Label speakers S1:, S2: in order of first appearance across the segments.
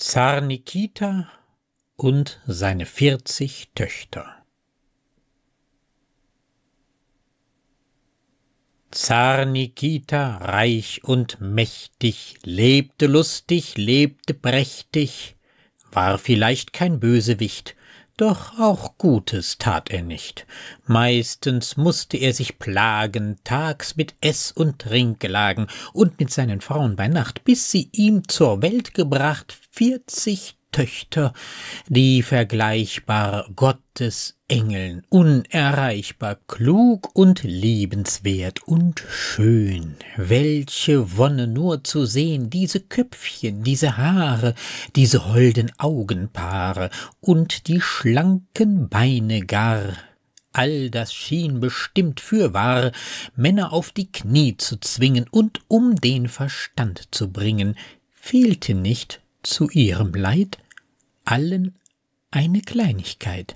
S1: Zar Nikita und seine 40 Töchter. Zar Nikita, reich und mächtig, lebte lustig, lebte prächtig, war vielleicht kein Bösewicht, doch auch Gutes tat er nicht. Meistens mußte er sich plagen, tags mit Ess- und Trinkgelagen und mit seinen Frauen bei Nacht, bis sie ihm zur Welt gebracht vierzig Töchter, die vergleichbar Gottes Engeln, unerreichbar klug und liebenswert und schön. Welche Wonne nur zu sehen, diese Köpfchen, diese Haare, diese holden Augenpaare und die schlanken Beine gar. All das schien bestimmt fürwahr, Männer auf die Knie zu zwingen und um den Verstand zu bringen, fehlte nicht zu ihrem Leid allen eine Kleinigkeit.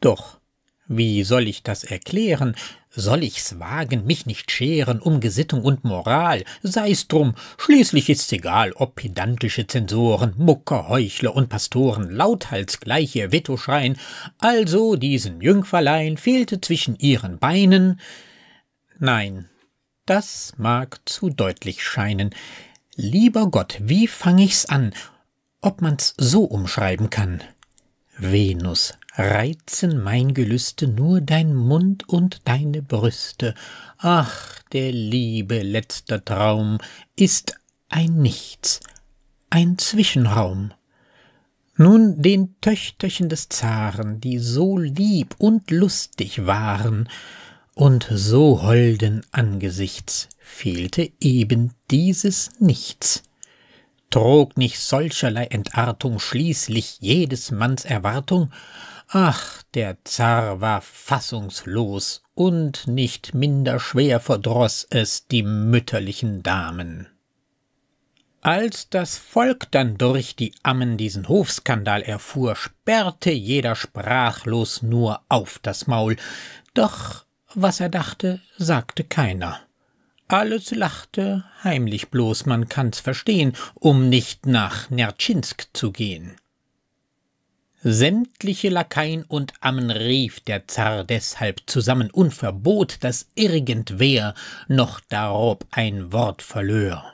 S1: Doch wie soll ich das erklären? Soll ich's wagen, mich nicht scheren um Gesittung und Moral? Sei's drum, schließlich ist's egal, ob pedantische Zensoren, Mucker, Heuchler und Pastoren lauthals gleich ihr Veto schreien. Also diesen Jüngferlein fehlte zwischen ihren Beinen. Nein, das mag zu deutlich scheinen. Lieber Gott, wie fang ich's an? Ob man's so umschreiben kann? Venus, reizen mein Gelüste nur dein Mund und deine Brüste. Ach, der liebe letzter Traum ist ein Nichts, ein Zwischenraum. Nun den Töchterchen des Zaren, die so lieb und lustig waren und so holden Angesichts, fehlte eben dieses Nichts. Trog nicht solcherlei Entartung schließlich jedes Manns Erwartung? Ach, der Zar war fassungslos und nicht minder schwer verdroß es die mütterlichen Damen. Als das Volk dann durch die Ammen diesen Hofskandal erfuhr, sperrte jeder sprachlos nur auf das Maul, doch was er dachte, sagte keiner. Alles lachte heimlich bloß, man kann's verstehen, um nicht nach Nertschinsk zu gehen. Sämtliche Lakaien und Ammen rief der Zar deshalb zusammen und verbot, dass irgendwer noch darob ein Wort verlör.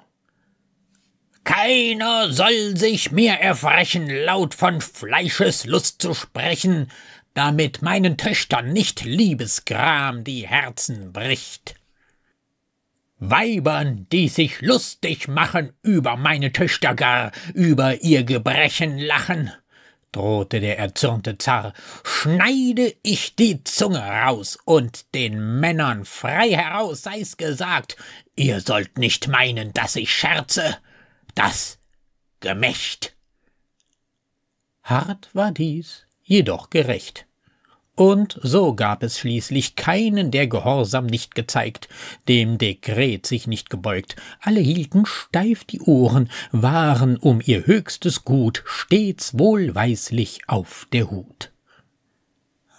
S1: Keiner soll sich mehr erfrechen, laut von Fleischeslust zu sprechen, damit meinen Töchtern nicht Liebesgram die Herzen bricht. Weibern, die sich lustig machen über meine Töchter gar, über ihr Gebrechen lachen, drohte der erzürnte Zar, schneide ich die Zunge raus und den Männern frei heraus sei's gesagt, ihr sollt nicht meinen, dass ich scherze, das Gemächt. Hart war dies, jedoch gerecht. Und so gab es schließlich keinen, der Gehorsam nicht gezeigt, dem Dekret sich nicht gebeugt. Alle hielten steif die Ohren, waren um ihr höchstes Gut stets wohlweislich auf der Hut.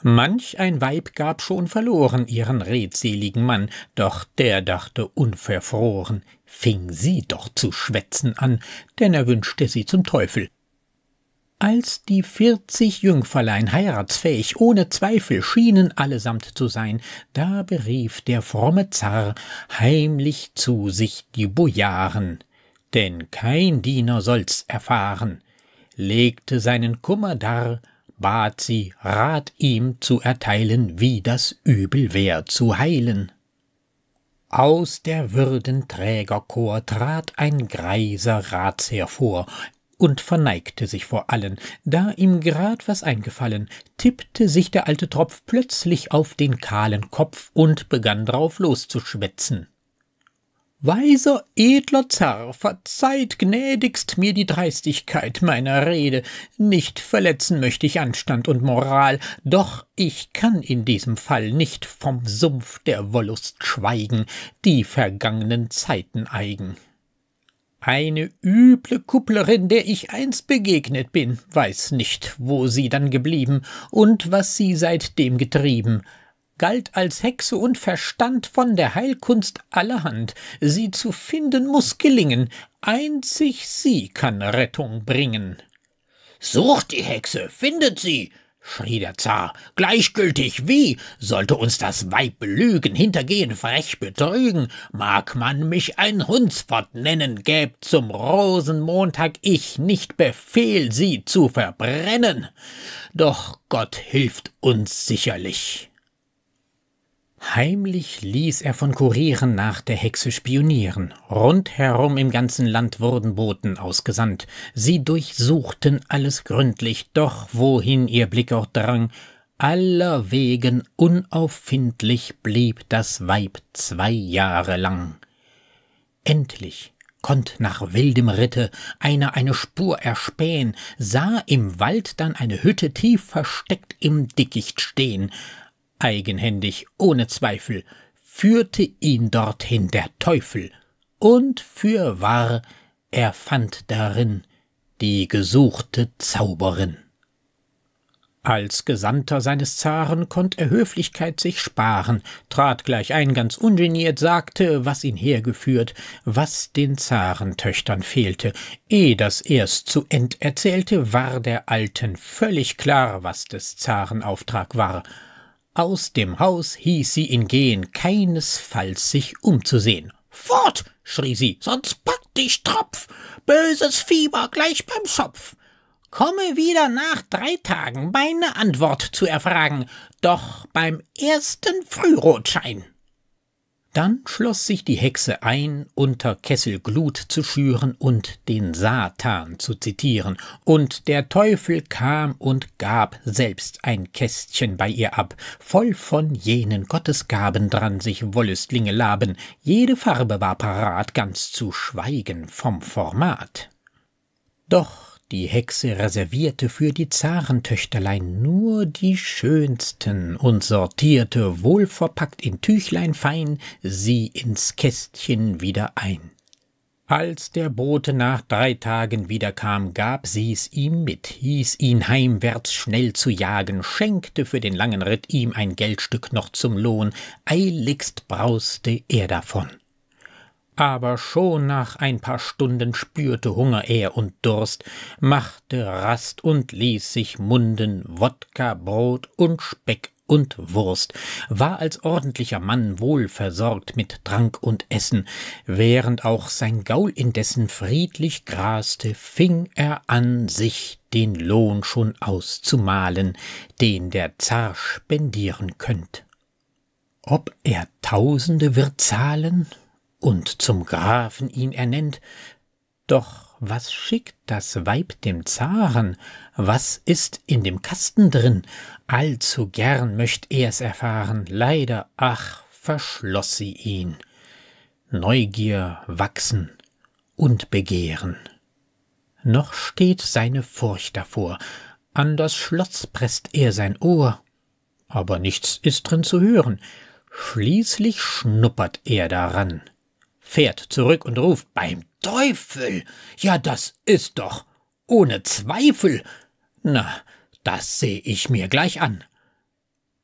S1: Manch ein Weib gab schon verloren ihren redseligen Mann, doch der dachte unverfroren, fing sie doch zu schwätzen an, denn er wünschte sie zum Teufel. Als die vierzig Jüngferlein heiratsfähig ohne Zweifel schienen allesamt zu sein, da berief der fromme Zar heimlich zu sich die Bojaren, denn kein Diener soll's erfahren, legte seinen Kummer dar, bat sie Rat ihm zu erteilen, wie das Übel wär zu heilen. Aus der Würdenträgerchor trat ein greiser Ratsherr vor, und verneigte sich vor allen, da ihm grad was eingefallen, tippte sich der alte Tropf plötzlich auf den kahlen Kopf und begann drauf loszuschwätzen. Weiser, edler Zar, verzeiht gnädigst mir die Dreistigkeit meiner Rede. Nicht verletzen möchte ich Anstand und Moral, doch ich kann in diesem Fall nicht vom Sumpf der Wollust schweigen, die vergangenen Zeiten eigen. Eine üble Kupplerin, der ich einst begegnet bin, weiß nicht, wo sie dann geblieben und was sie seitdem getrieben galt als Hexe und verstand von der Heilkunst allerhand. Sie zu finden muß gelingen, einzig sie kann Rettung bringen.
S2: Sucht die
S1: Hexe, findet sie, schrie der Zar. Gleichgültig wie? Sollte uns das Weib belügen, hintergehen, frech betrügen, mag man mich ein Hundsfort nennen, gäb zum Rosenmontag ich nicht Befehl, sie zu verbrennen. Doch Gott hilft uns sicherlich. Heimlich ließ er von Kurieren nach der Hexe spionieren. Rundherum im ganzen Land wurden Boten ausgesandt. Sie durchsuchten alles gründlich, doch wohin ihr Blick auch drang, allerwegen unauffindlich blieb das Weib zwei Jahre lang. Endlich konnt nach wildem Ritte einer eine Spur erspähen, sah im Wald dann eine Hütte tief versteckt im Dickicht stehen, Eigenhändig, ohne Zweifel, führte ihn dorthin der Teufel, und fürwahr, er fand darin die gesuchte Zauberin. Als Gesandter seines Zaren konnt er Höflichkeit sich sparen, trat gleich ein ganz ungeniert, sagte, was ihn hergeführt, was den Zarentöchtern fehlte. Eh das erst zu end erzählte, war der Alten völlig klar, was des Zaren Auftrag war. Aus dem Haus hieß sie ihn gehen, keinesfalls sich umzusehen. Fort! schrie sie, sonst packt dich Tropf, böses Fieber gleich beim Schopf. Komme wieder nach drei Tagen, meine Antwort zu erfragen, doch beim ersten Frührotschein. Dann schloss sich die Hexe ein, unter Kessel Glut zu schüren und den Satan zu zitieren, und der Teufel kam und gab selbst ein Kästchen bei ihr ab, voll von jenen Gottesgaben dran sich Wollüstlinge laben, jede Farbe war parat, ganz zu schweigen vom Format. Doch die Hexe reservierte für die Zarentöchterlein nur die schönsten und sortierte, wohlverpackt in Tüchlein fein, sie ins Kästchen wieder ein. Als der Bote nach drei Tagen wiederkam, gab sie's ihm mit, hieß ihn heimwärts schnell zu jagen, schenkte für den langen Ritt ihm ein Geldstück noch zum Lohn, eiligst brauste er davon. Aber schon nach ein paar Stunden spürte Hunger er und Durst, machte Rast und ließ sich munden Wodka, Brot und Speck und Wurst, war als ordentlicher Mann wohl versorgt mit Trank und Essen, während auch sein Gaul indessen friedlich graste, fing er an, sich den Lohn schon auszumalen, den der Zar spendieren könnt. Ob er Tausende wird zahlen und zum Grafen ihn ernennt. Doch was schickt das Weib dem Zaren? Was ist in dem Kasten drin? Allzu gern möcht er's erfahren, leider, ach, verschloss sie ihn. Neugier wachsen und begehren. Noch steht seine Furcht davor, an das Schloss presst er sein Ohr, aber nichts ist drin zu hören, schließlich schnuppert er daran fährt zurück und ruft Beim Teufel. Ja, das ist doch ohne Zweifel. Na, das sehe ich mir gleich an.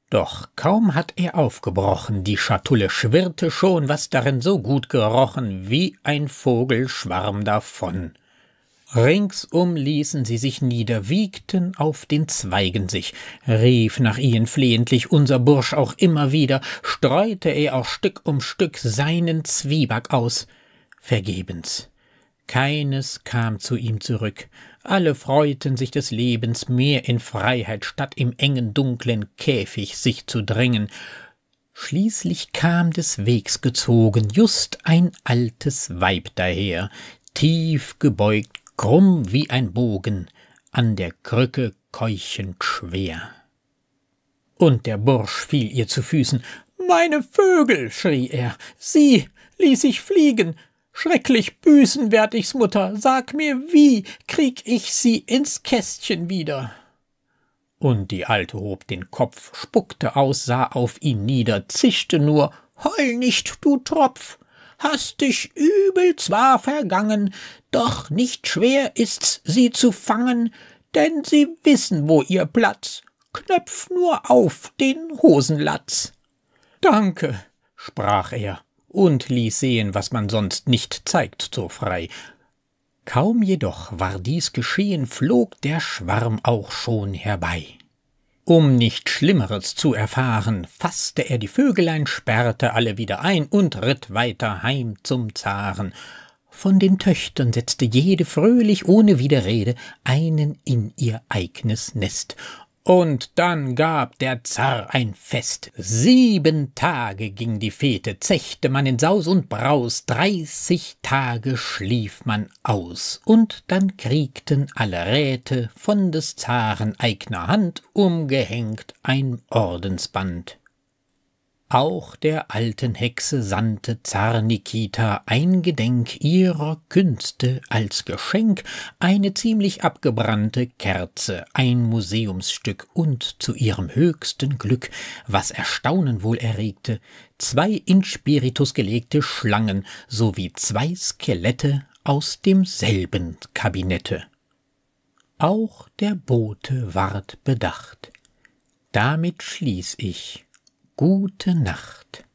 S1: Doch kaum hat er aufgebrochen, die Schatulle schwirrte schon, was darin so gut gerochen, wie ein Vogelschwarm davon. Ringsum ließen sie sich nieder, wiegten auf den Zweigen sich, rief nach ihnen flehentlich unser Bursch auch immer wieder, streute er auch Stück um Stück seinen Zwieback aus. Vergebens. Keines kam zu ihm zurück. Alle freuten sich des Lebens mehr in Freiheit, statt im engen, dunklen Käfig sich zu drängen. Schließlich kam des Wegs gezogen just ein altes Weib daher, tief gebeugt, krumm wie ein Bogen, an der Krücke keuchend schwer. Und der Bursch fiel ihr zu Füßen. Meine Vögel, schrie er, sie ließ ich fliegen. Schrecklich büßen werd ich's, Mutter, sag mir, wie krieg ich sie ins Kästchen wieder? Und die Alte hob den Kopf, spuckte aus, sah auf ihn nieder, zischte nur, Heul nicht, du Tropf! hast dich übel zwar vergangen, doch nicht schwer ist's, sie zu fangen, denn sie wissen, wo ihr Platz. Knöpf nur auf den Hosenlatz. Danke, sprach er und ließ sehen, was man sonst nicht zeigt so frei. Kaum jedoch war dies geschehen, flog der Schwarm auch schon herbei. Um nicht Schlimmeres zu erfahren, fasste er die Vögelein, sperrte alle wieder ein und ritt weiter heim zum Zaren. Von den Töchtern setzte jede fröhlich ohne Widerrede einen in ihr eignes Nest und dann gab der Zar ein Fest. Sieben Tage ging die Fete, zechte man in Saus und Braus, dreißig Tage schlief man aus, und dann kriegten alle Räte von des Zaren eigner Hand umgehängt ein Ordensband. Auch der alten Hexe sandte Zar Nikita eingedenk ihrer Künste als Geschenk eine ziemlich abgebrannte Kerze, ein Museumsstück und zu ihrem höchsten Glück, was Erstaunen wohl erregte, zwei in Spiritus gelegte Schlangen sowie zwei Skelette aus demselben Kabinette. Auch der Bote ward bedacht. Damit schließ ich Gute Nacht.